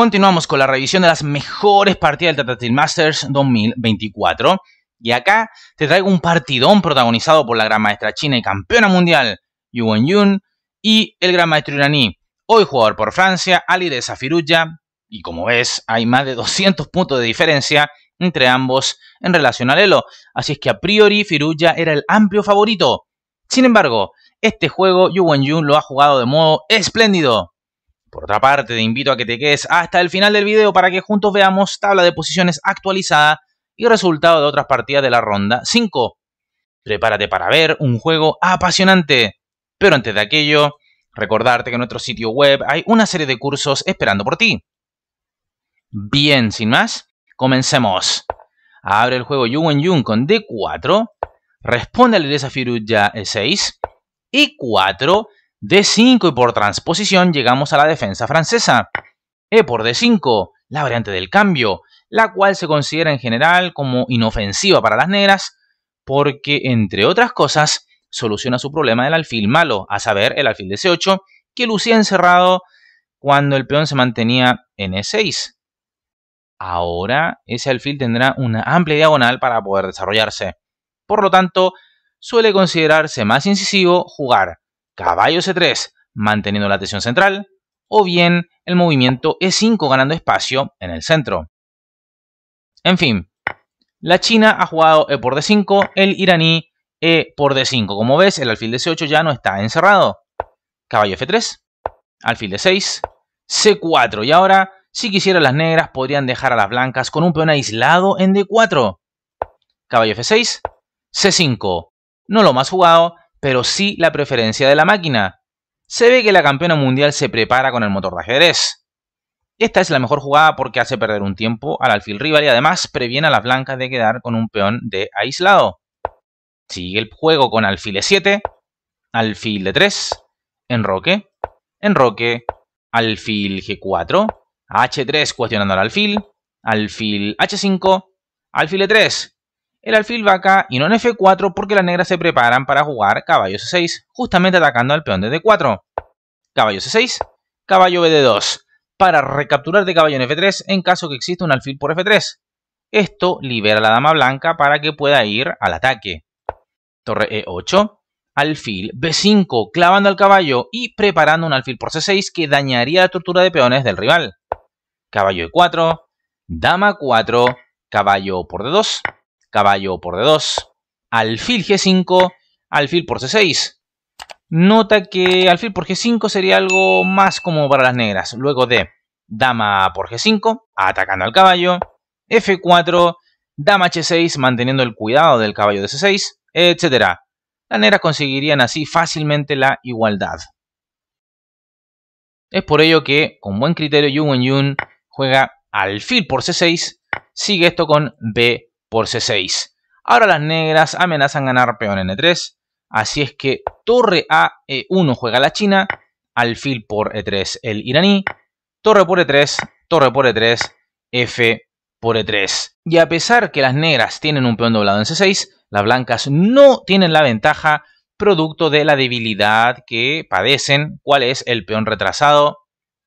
Continuamos con la revisión de las mejores partidas del Tata Steel Masters 2024. Y acá te traigo un partidón protagonizado por la gran maestra china y campeona mundial, Yuwen Yun, y el gran maestro iraní, hoy jugador por Francia, Ali de Y como ves, hay más de 200 puntos de diferencia entre ambos en relación al Elo. Así es que a priori Firulla era el amplio favorito. Sin embargo, este juego Yu Yun lo ha jugado de modo espléndido por otra parte, te invito a que te quedes hasta el final del video para que juntos veamos tabla de posiciones actualizada y resultado de otras partidas de la ronda 5. Prepárate para ver un juego apasionante. Pero antes de aquello, recordarte que en nuestro sitio web hay una serie de cursos esperando por ti. Bien, sin más, comencemos. Abre el juego Yuwen Yun con D4, responde al desafío ya 6 y 4 D5 y por transposición llegamos a la defensa francesa. E por D5, la variante del cambio, la cual se considera en general como inofensiva para las negras porque, entre otras cosas, soluciona su problema del alfil malo, a saber, el alfil c 8 que lucía encerrado cuando el peón se mantenía en E6. Ahora ese alfil tendrá una amplia diagonal para poder desarrollarse. Por lo tanto, suele considerarse más incisivo jugar caballo C3 manteniendo la tensión central, o bien el movimiento E5 ganando espacio en el centro. En fin, la China ha jugado E por D5, el iraní E por D5. Como ves, el alfil de c 8 ya no está encerrado. Caballo F3, alfil de 6 C4. Y ahora, si quisieran las negras, podrían dejar a las blancas con un peón aislado en D4. Caballo F6, C5. No lo más jugado, pero sí la preferencia de la máquina. Se ve que la campeona mundial se prepara con el motor de ajedrez. Esta es la mejor jugada porque hace perder un tiempo al alfil rival y además previene a las blancas de quedar con un peón de aislado. Sigue el juego con alfil e7, alfil e 3 enroque, enroque, alfil g4, h3 cuestionando al alfil, alfil h5, alfil e3, el alfil va acá y no en F4 porque las negras se preparan para jugar caballo C6, justamente atacando al peón de D4. Caballo C6, caballo BD2, para recapturar de caballo en F3 en caso que exista un alfil por F3. Esto libera a la dama blanca para que pueda ir al ataque. Torre E8, alfil B5, clavando al caballo y preparando un alfil por C6 que dañaría la tortura de peones del rival. Caballo E4, dama 4, caballo por D2, caballo por D2, alfil G5, alfil por C6. Nota que alfil por G5 sería algo más como para las negras. Luego de dama por G5, atacando al caballo, F4, dama H6, manteniendo el cuidado del caballo de C6, etc. Las negras conseguirían así fácilmente la igualdad. Es por ello que, con buen criterio, Yu Yun juega alfil por C6, sigue esto con B por C6. Ahora las negras amenazan ganar peón en e 3 Así es que torre a E1 juega la China, alfil por E3 el iraní, torre por E3, torre por E3, F por E3. Y a pesar que las negras tienen un peón doblado en C6, las blancas no tienen la ventaja producto de la debilidad que padecen, cuál es el peón retrasado,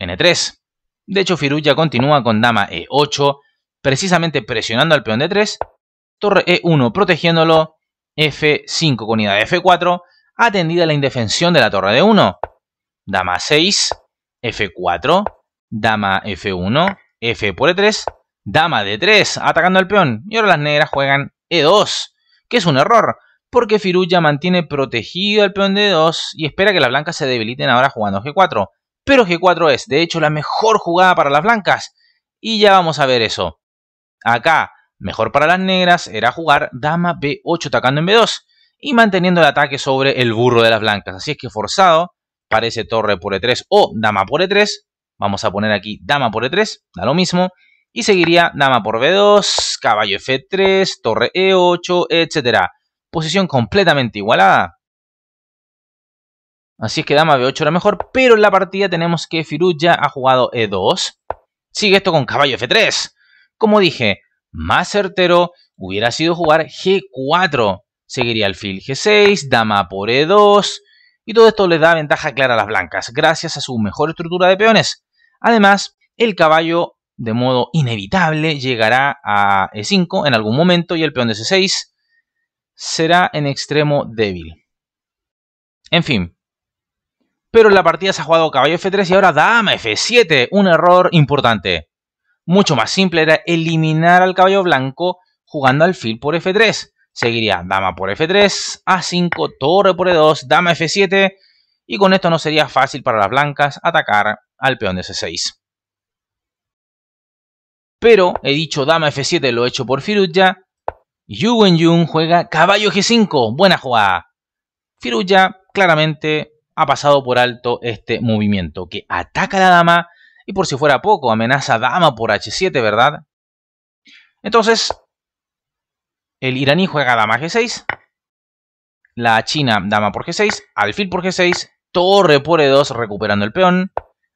N3. E de hecho, Firuya continúa con dama E8, precisamente presionando al peón de 3 torre E1 protegiéndolo, F5 con ida de F4, atendida la indefensión de la torre de 1, dama 6, F4, dama F1, F por E3, dama D3, atacando al peón, y ahora las negras juegan E2, que es un error, porque Firuya mantiene protegido al peón de 2 y espera que las blancas se debiliten ahora jugando G4, pero G4 es, de hecho, la mejor jugada para las blancas, y ya vamos a ver eso. Acá, mejor para las negras era jugar dama b8 atacando en b2 y manteniendo el ataque sobre el burro de las blancas. Así es que forzado, parece torre por e3 o dama por e3. Vamos a poner aquí dama por e3, da lo mismo. Y seguiría dama por b2, caballo f3, torre e8, etc. Posición completamente igualada. Así es que dama b8 era mejor, pero en la partida tenemos que Firuja ha jugado e2. Sigue esto con caballo f3. Como dije, más certero hubiera sido jugar G4. Seguiría el fil G6, dama por E2, y todo esto le da ventaja clara a las blancas, gracias a su mejor estructura de peones. Además, el caballo, de modo inevitable, llegará a E5 en algún momento y el peón de C6 será en extremo débil. En fin. Pero en la partida se ha jugado caballo F3 y ahora dama F7, un error importante mucho más simple era eliminar al caballo blanco jugando alfil por f3. Seguiría dama por f3, a5, torre por e2, dama f7 y con esto no sería fácil para las blancas atacar al peón de c6. Pero he dicho dama f7 lo he hecho por Firuja. Yu Wen-Yun juega caballo g5, buena jugada. Firuya claramente ha pasado por alto este movimiento que ataca a la dama y por si fuera poco, amenaza dama por h7, ¿verdad? Entonces, el iraní juega dama g6, la china dama por g6, alfil por g6, torre por e2 recuperando el peón,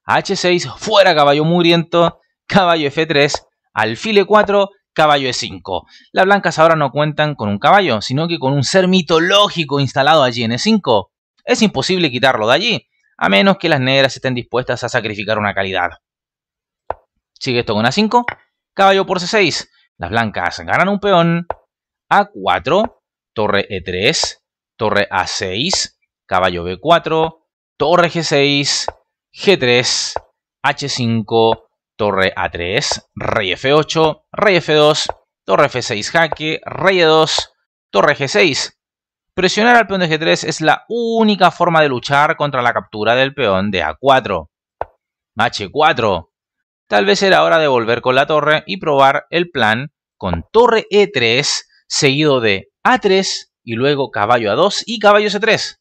h6, fuera caballo mugriento, caballo f3, alfil e4, caballo e5. Las blancas ahora no cuentan con un caballo, sino que con un ser mitológico instalado allí en e5. Es imposible quitarlo de allí a menos que las negras estén dispuestas a sacrificar una calidad. Sigue esto con A5, caballo por C6, las blancas ganan un peón, A4, torre E3, torre A6, caballo B4, torre G6, G3, H5, torre A3, rey F8, rey F2, torre F6 jaque, rey E2, torre G6, Presionar al peón de G3 es la única forma de luchar contra la captura del peón de A4. H4. Tal vez era hora de volver con la torre y probar el plan con torre E3 seguido de A3 y luego caballo A2 y caballo C3.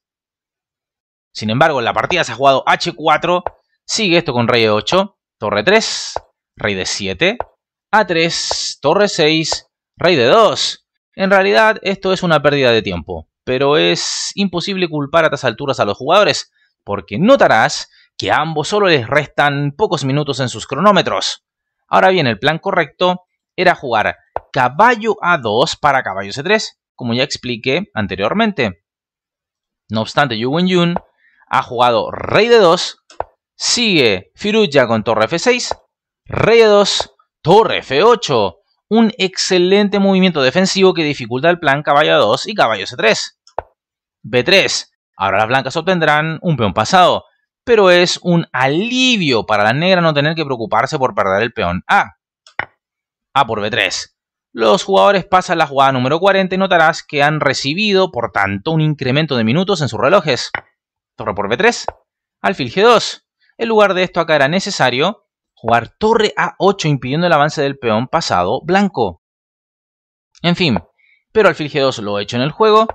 Sin embargo, en la partida se ha jugado H4, sigue esto con rey E8, torre 3, rey de 7, A3, torre 6, rey de 2. En realidad esto es una pérdida de tiempo pero es imposible culpar a estas alturas a los jugadores, porque notarás que a ambos solo les restan pocos minutos en sus cronómetros. Ahora bien, el plan correcto era jugar caballo A2 para caballo C3, como ya expliqué anteriormente. No obstante, Yu Wen ha jugado rey de 2, sigue Firuja con torre F6, rey de 2, torre F8, un excelente movimiento defensivo que dificulta el plan caballo A2 y caballo C3. B3. Ahora las blancas obtendrán un peón pasado, pero es un alivio para la negra no tener que preocuparse por perder el peón A. A por B3. Los jugadores pasan la jugada número 40 y notarás que han recibido, por tanto, un incremento de minutos en sus relojes. Torre por B3. Alfil G2. En lugar de esto acá era necesario jugar torre a8 impidiendo el avance del peón pasado blanco. En fin, pero alfil g2 lo he hecho en el juego.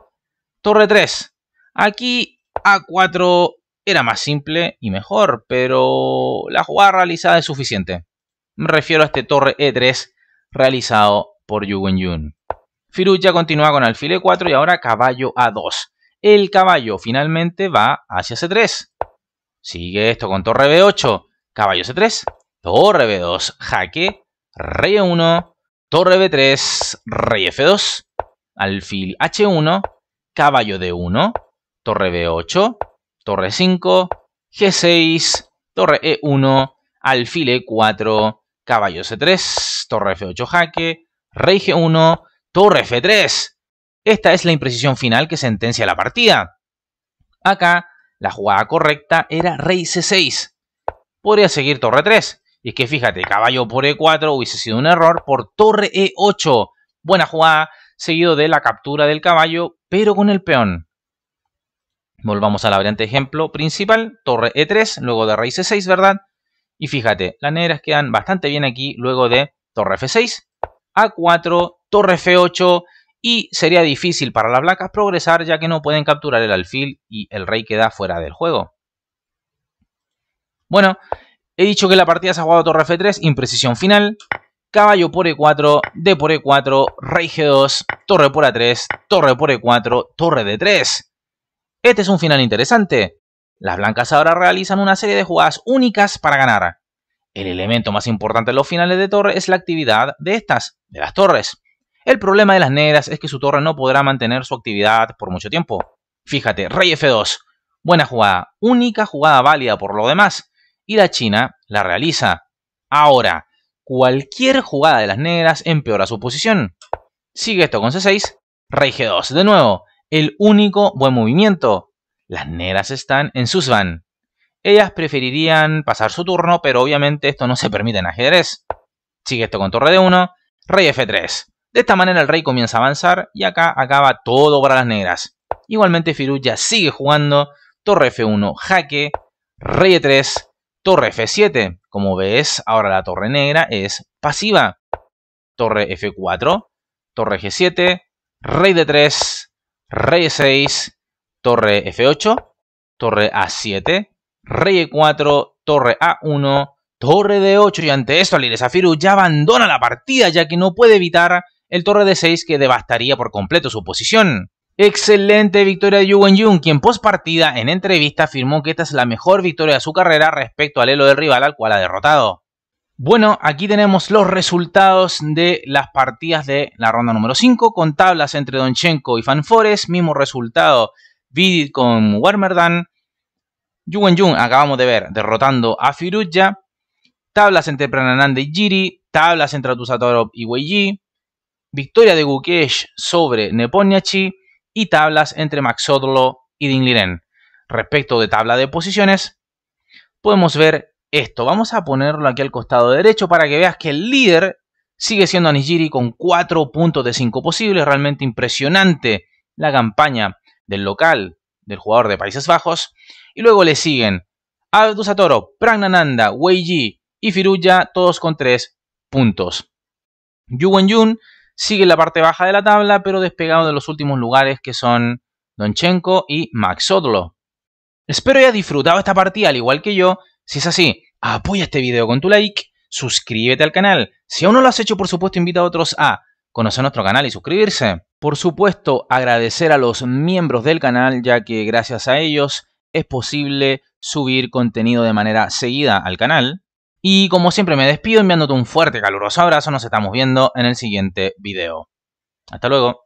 Torre 3. Aquí a4 era más simple y mejor, pero la jugada realizada es suficiente. Me refiero a este torre e3 realizado por Yu Yun. Firuz ya continúa con alfil e4 y ahora caballo a2. El caballo finalmente va hacia c3. Sigue esto con torre b8, caballo c3 torre b2, e e jaque, rey e1, torre b3, rey f2, alfil h1, caballo d1, torre b8, torre 5, g6, torre e1, alfil e4, caballo c3, torre f8 jaque, rey g1, torre f3. Esta es la imprecisión final que sentencia la partida. Acá, la jugada correcta era rey c6. Podría seguir torre 3, y es que fíjate, caballo por E4 hubiese sido un error por torre E8. Buena jugada, seguido de la captura del caballo, pero con el peón. Volvamos a la variante ejemplo principal, torre E3, luego de rey C6, ¿verdad? Y fíjate, las negras quedan bastante bien aquí luego de torre F6, A4, torre F8 y sería difícil para las blancas progresar ya que no pueden capturar el alfil y el rey queda fuera del juego. Bueno, He dicho que la partida se ha jugado torre F3, imprecisión final. Caballo por E4, D por E4, Rey G2, Torre por A3, Torre por E4, Torre D3. Este es un final interesante. Las blancas ahora realizan una serie de jugadas únicas para ganar. El elemento más importante en los finales de torre es la actividad de estas, de las torres. El problema de las negras es que su torre no podrá mantener su actividad por mucho tiempo. Fíjate, rey f2. Buena jugada, única jugada válida por lo demás y la China la realiza. Ahora, cualquier jugada de las negras empeora su posición. Sigue esto con C6, rey G2. De nuevo, el único buen movimiento. Las negras están en sus van. Ellas preferirían pasar su turno, pero obviamente esto no se permite en ajedrez. Sigue esto con torre D1, rey F3. De esta manera el rey comienza a avanzar y acá acaba todo para las negras. Igualmente ya sigue jugando, torre F1, jaque, rey E3, Torre F7, como ves, ahora la torre negra es pasiva. Torre F4, torre G7, rey de 3 rey E6, torre F8, torre A7, rey E4, torre A1, torre D8 y ante esto el Zafiru ya abandona la partida ya que no puede evitar el torre D6 que devastaría por completo su posición. Excelente victoria de Yuwen Jung, quien post partida en entrevista afirmó que esta es la mejor victoria de su carrera respecto al elo del rival al cual ha derrotado. Bueno, aquí tenemos los resultados de las partidas de la ronda número 5 con tablas entre Donchenko y Fanfores, mismo resultado Vidit con Wermerdan, Yuwen Jung acabamos de ver derrotando a Firuja, tablas entre Pranananda y Giri, tablas entre Atusatorov y Weiji, victoria de Gukesh sobre Neponiachi, y tablas entre Maxodlo y Liren. Respecto de tabla de posiciones, podemos ver esto. Vamos a ponerlo aquí al costado derecho para que veas que el líder sigue siendo Anijiri con 4 puntos de 5 posibles. Realmente impresionante la campaña del local del jugador de Países Bajos. Y luego le siguen Abdusatoro, Pragnananda, Wei y Firuya, todos con 3 puntos. Yu sigue en la parte baja de la tabla, pero despegado de los últimos lugares que son Donchenko y Max Odlo. Espero hayas disfrutado esta partida al igual que yo. Si es así, apoya este video con tu like, suscríbete al canal. Si aún no lo has hecho, por supuesto, invita a otros a conocer nuestro canal y suscribirse. Por supuesto, agradecer a los miembros del canal, ya que gracias a ellos es posible subir contenido de manera seguida al canal. Y como siempre me despido enviándote un fuerte caluroso abrazo, nos estamos viendo en el siguiente video. Hasta luego.